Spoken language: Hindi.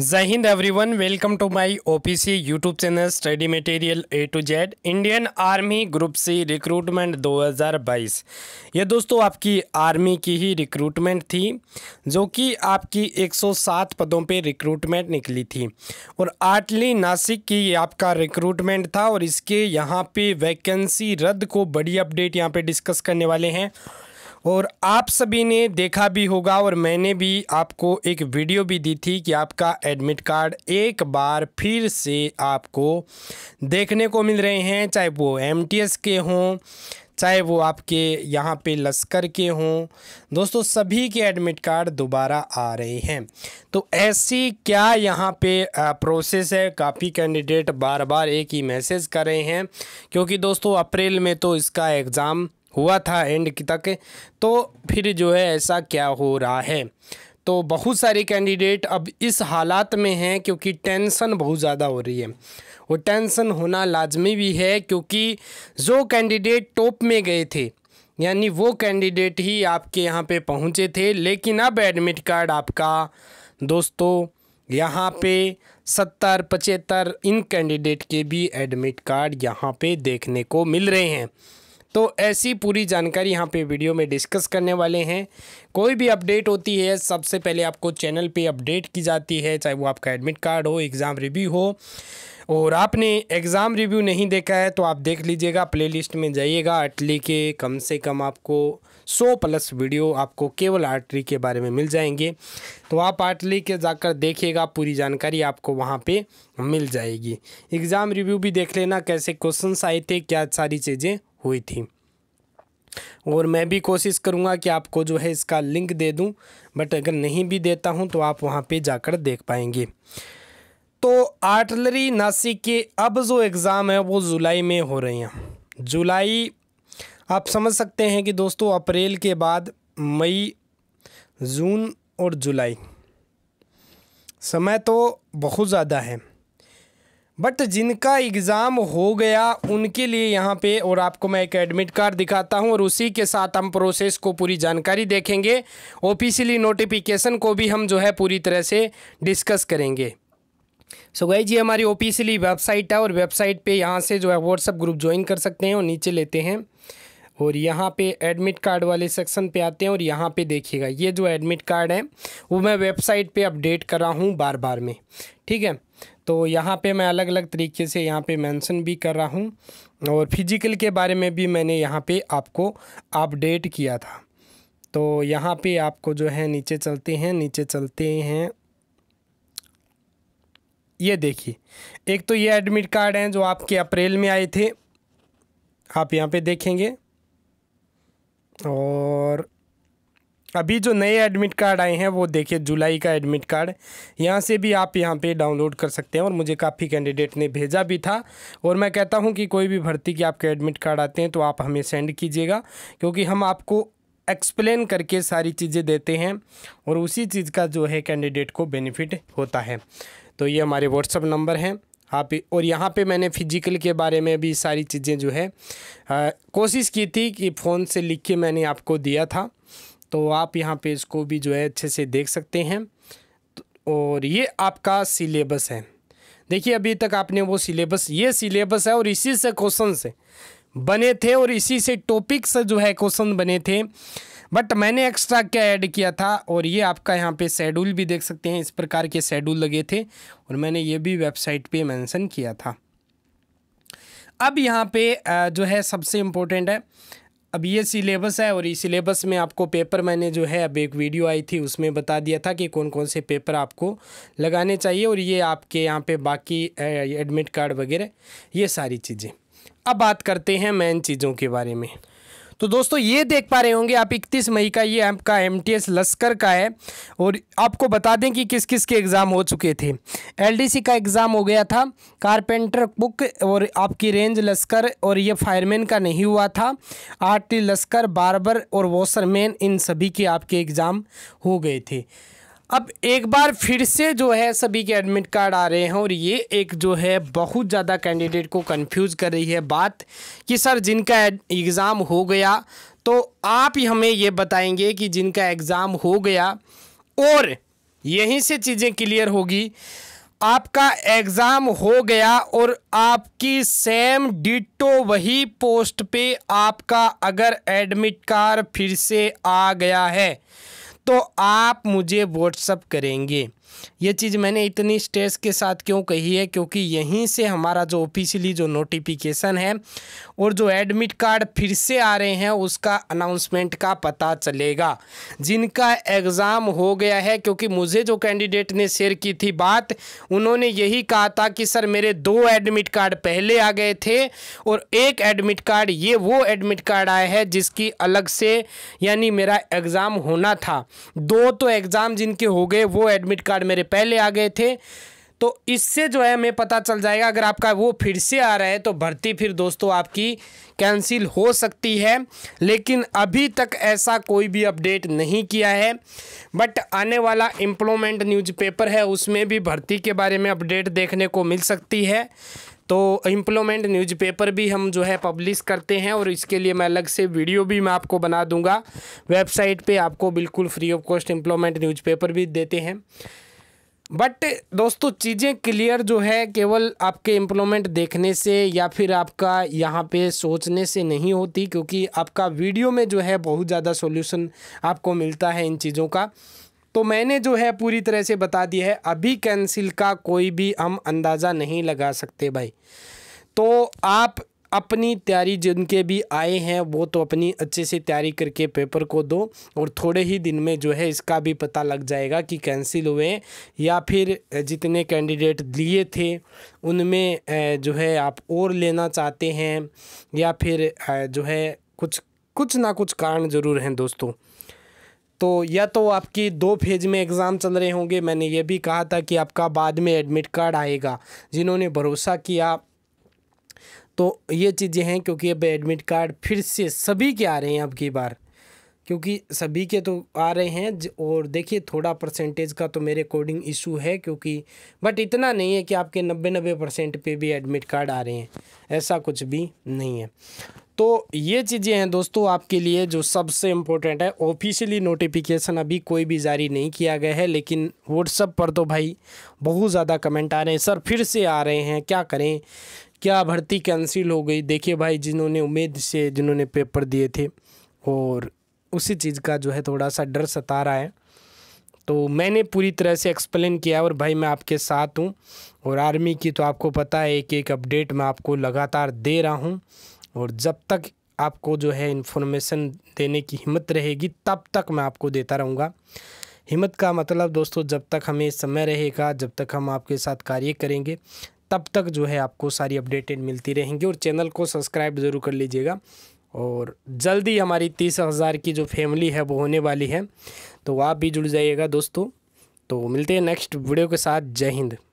जय Hind everyone welcome to my OPC YouTube channel study material A to Z Indian Army Group C recruitment 2022 ये दोस्तों आपकी आर्मी की ही रिक्रूटमेंट थी जो कि आपकी 107 पदों पे रिक्रूटमेंट निकली थी और आटली नासिक की ये आपका रिक्रूटमेंट था और इसके यहाँ पे वैकेंसी रद्द को बड़ी अपडेट यहाँ पे डिस्कस करने वाले हैं और आप सभी ने देखा भी होगा और मैंने भी आपको एक वीडियो भी दी थी कि आपका एडमिट कार्ड एक बार फिर से आपको देखने को मिल रहे हैं चाहे वो एमटीएस के हों चाहे वो आपके यहाँ पे लश्कर के हों दोस्तों सभी के एडमिट कार्ड दोबारा आ रहे हैं तो ऐसी क्या यहाँ पे प्रोसेस है काफ़ी कैंडिडेट बार बार एक ही मैसेज कर रहे हैं क्योंकि दोस्तों अप्रैल में तो इसका एग्ज़ाम हुआ था एंड तक तो फिर जो है ऐसा क्या हो रहा है तो बहुत सारे कैंडिडेट अब इस हालात में हैं क्योंकि टेंशन बहुत ज़्यादा हो रही है वो टेंशन होना लाजमी भी है क्योंकि जो कैंडिडेट टॉप में गए थे यानी वो कैंडिडेट ही आपके यहाँ पे पहुँचे थे लेकिन अब एडमिट कार्ड आपका दोस्तों यहाँ पे सत्तर पचहत्तर इन कैंडिडेट के भी एडमिट कार्ड यहाँ पे देखने को मिल रहे हैं तो ऐसी पूरी जानकारी यहाँ पे वीडियो में डिस्कस करने वाले हैं कोई भी अपडेट होती है सबसे पहले आपको चैनल पे अपडेट की जाती है चाहे वो आपका एडमिट कार्ड हो एग्ज़ाम रिव्यू हो और आपने एग्ज़ाम रिव्यू नहीं देखा है तो आप देख लीजिएगा प्लेलिस्ट में जाइएगा अटली के कम से कम आपको 100 प्लस वीडियो आपको केवल आर्टली के बारे में मिल जाएंगे तो आप आर्टली के जाकर देखिएगा पूरी जानकारी आपको वहाँ पे मिल जाएगी एग्ज़ाम रिव्यू भी देख लेना कैसे क्वेश्चंस आए थे क्या सारी चीज़ें हुई थी और मैं भी कोशिश करूँगा कि आपको जो है इसका लिंक दे दूँ बट अगर नहीं भी देता हूँ तो आप वहाँ पे जाकर देख पाएंगे तो आर्टलरी नासिक के अब जो एग्ज़ाम है वो जुलाई में हो रहे हैं जुलाई आप समझ सकते हैं कि दोस्तों अप्रैल के बाद मई जून और जुलाई समय तो बहुत ज़्यादा है बट जिनका एग्ज़ाम हो गया उनके लिए यहाँ पे और आपको मैं एक एडमिट कार्ड दिखाता हूँ और उसी के साथ हम प्रोसेस को पूरी जानकारी देखेंगे ऑफिशियली नोटिफिकेशन को भी हम जो है पूरी तरह से डिस्कस करेंगे सो so गई जी हमारी ऑफिशियली वेबसाइट है और वेबसाइट पे यहाँ से जो है व्हाट्सअप ग्रुप ज्वाइन कर सकते हैं और नीचे लेते हैं और यहाँ पे एडमिट कार्ड वाले सेक्शन पे आते हैं और यहाँ पे देखिएगा ये जो एडमिट कार्ड है वो मैं वेबसाइट पे अपडेट कर रहा हूँ बार बार में ठीक है तो यहाँ पे मैं अलग अलग तरीके से यहाँ पे मेंशन भी कर रहा हूँ और फिजिकल के बारे में भी मैंने यहाँ पे आपको अपडेट किया था तो यहाँ पे आपको जो है नीचे चलते हैं नीचे चलते हैं ये देखिए एक तो ये एडमिट कार्ड हैं जो आपके अप्रैल में आए थे आप यहाँ पे देखेंगे और अभी जो नए एडमिट कार्ड आए हैं वो देखिए जुलाई का एडमिट कार्ड यहाँ से भी आप यहाँ पे डाउनलोड कर सकते हैं और मुझे काफ़ी कैंडिडेट ने भेजा भी था और मैं कहता हूँ कि कोई भी भर्ती के आपके एडमिट कार्ड आते हैं तो आप हमें सेंड कीजिएगा क्योंकि हम आपको एक्सप्लेन करके सारी चीज़ें देते हैं और उसी चीज़ का जो है कैंडिडेट को बेनिफिट होता है तो ये हमारे व्हाट्सअप नंबर हैं आप और यहाँ पे मैंने फिजिकल के बारे में भी सारी चीज़ें जो है कोशिश की थी कि फ़ोन से लिख के मैंने आपको दिया था तो आप यहाँ पे इसको भी जो है अच्छे से देख सकते हैं तो, और ये आपका सिलेबस है देखिए अभी तक आपने वो सिलेबस ये सिलेबस है और इसी से क्वेश्चन से बने थे और इसी से टॉपिक से जो है क्वेश्चन बने थे बट मैंने एक्स्ट्रा क्या ऐड किया था और ये आपका यहाँ पे शेड्यूल भी देख सकते हैं इस प्रकार के शेड्यूल लगे थे और मैंने ये भी वेबसाइट पे मेंशन किया था अब यहाँ पे जो है सबसे इम्पोर्टेंट है अब ये सिलेबस है और इस सिलेबस में आपको पेपर मैंने जो है अब एक वीडियो आई थी उसमें बता दिया था कि कौन कौन से पेपर आपको लगाने चाहिए और ये आपके यहाँ पे बाकी एडमिट कार्ड वगैरह ये सारी चीज़ें अब बात करते हैं मेन चीज़ों के बारे में तो दोस्तों ये देख पा रहे होंगे आप इकतीस मई का ये आपका एम टी एस लश्कर का है और आपको बता दें कि किस किस के एग्ज़ाम हो चुके थे एल डी सी का एग्ज़ाम हो गया था कारपेंटर बुक और आपकी रेंज लश्कर और ये फायरमैन का नहीं हुआ था आर्टी लश्कर बार्बर और वॉशरमैन इन सभी के आपके एग्ज़ाम हो गए थे अब एक बार फिर से जो है सभी के एडमिट कार्ड आ रहे हैं और ये एक जो है बहुत ज़्यादा कैंडिडेट को कंफ्यूज कर रही है बात कि सर जिनका एग्ज़ाम हो गया तो आप ही हमें ये बताएंगे कि जिनका एग्ज़ाम हो गया और यहीं से चीज़ें क्लियर होगी आपका एग्ज़ाम हो गया और आपकी सेम डिटो तो वही पोस्ट पे आपका अगर एडमिट कार्ड फिर से आ गया है तो आप मुझे व्हाट्सअप करेंगे ये चीज़ मैंने इतनी स्ट्रेस के साथ क्यों कही है क्योंकि यहीं से हमारा जो ऑफिशियली जो नोटिफिकेशन है और जो एडमिट कार्ड फिर से आ रहे हैं उसका अनाउंसमेंट का पता चलेगा जिनका एग्ज़ाम हो गया है क्योंकि मुझे जो कैंडिडेट ने शेयर की थी बात उन्होंने यही कहा था कि सर मेरे दो एडमिट कार्ड पहले आ गए थे और एक एडमिट कार्ड ये वो एडमिट कार्ड आया है जिसकी अलग से यानी मेरा एग्ज़ाम होना था दो तो एग्ज़ाम जिनके हो गए वो एडमिट कार्ड नंबर मेरे पहले आ गए थे तो इससे जो है हमें पता चल जाएगा अगर आपका वो फिर से आ रहा है तो भर्ती फिर दोस्तों आपकी कैंसिल हो सकती है लेकिन अभी तक ऐसा कोई भी अपडेट नहीं किया है बट आने वाला इम्प्लॉयमेंट न्यूज़पेपर है उसमें भी भर्ती के बारे में अपडेट देखने को मिल सकती है तो इम्प्लॉयमेंट न्यूज़पेपर भी हम जो है पब्लिश करते हैं और इसके लिए मैं अलग से वीडियो भी मैं आपको बना दूंगा वेबसाइट पर आपको बिल्कुल free of cost employment newspaper भी देते हैं बट दोस्तों चीज़ें क्लियर जो है केवल आपके इम्प्लोमेंट देखने से या फिर आपका यहाँ पे सोचने से नहीं होती क्योंकि आपका वीडियो में जो है बहुत ज़्यादा सॉल्यूशन आपको मिलता है इन चीज़ों का तो मैंने जो है पूरी तरह से बता दिया है अभी कैंसिल का कोई भी हम अंदाज़ा नहीं लगा सकते भाई तो आप अपनी तैयारी जिनके भी आए हैं वो तो अपनी अच्छे से तैयारी करके पेपर को दो और थोड़े ही दिन में जो है इसका भी पता लग जाएगा कि कैंसिल हुए या फिर जितने कैंडिडेट लिए थे उनमें जो है आप और लेना चाहते हैं या फिर जो है कुछ कुछ ना कुछ कारण ज़रूर हैं दोस्तों तो या तो आपकी दो फेज में एग्ज़ाम चल रहे होंगे मैंने ये भी कहा था कि आपका बाद में एडमिट कार्ड आएगा जिन्होंने भरोसा किया तो ये चीज़ें हैं क्योंकि अब एडमिट कार्ड फिर से सभी के आ रहे हैं अब की बार क्योंकि सभी के तो आ रहे हैं और देखिए थोड़ा परसेंटेज का तो मेरे अकॉर्डिंग इशू है क्योंकि बट इतना नहीं है कि आपके नब्बे नब्बे परसेंट पे भी एडमिट कार्ड आ रहे हैं ऐसा कुछ भी नहीं है तो ये चीज़ें हैं दोस्तों आपके लिए जो सबसे इम्पोर्टेंट है ऑफिशियली नोटिफिकेशन अभी कोई भी जारी नहीं किया गया है लेकिन व्हाट्सअप पर तो भाई बहुत ज़्यादा कमेंट आ रहे हैं सर फिर से आ रहे हैं क्या करें क्या भर्ती कैंसिल हो गई देखिए भाई जिन्होंने उम्मीद से जिन्होंने पेपर दिए थे और उसी चीज़ का जो है थोड़ा सा डर सता रहा है तो मैंने पूरी तरह से एक्सप्लेन किया और भाई मैं आपके साथ हूँ और आर्मी की तो आपको पता है एक एक अपडेट मैं आपको लगातार दे रहा हूँ और जब तक आपको जो है इन्फॉर्मेशन देने की हिम्मत रहेगी तब तक मैं आपको देता रहूँगा हिम्मत का मतलब दोस्तों जब तक हमें समय रहेगा जब तक हम आपके साथ कार्य करेंगे तब तक जो है आपको सारी अपडेटेड मिलती रहेंगी और चैनल को सब्सक्राइब ज़रूर कर लीजिएगा और जल्दी हमारी तीस हज़ार की जो फैमिली है वो होने वाली है तो आप भी जुड़ जाइएगा दोस्तों तो मिलते हैं नेक्स्ट वीडियो के साथ जय हिंद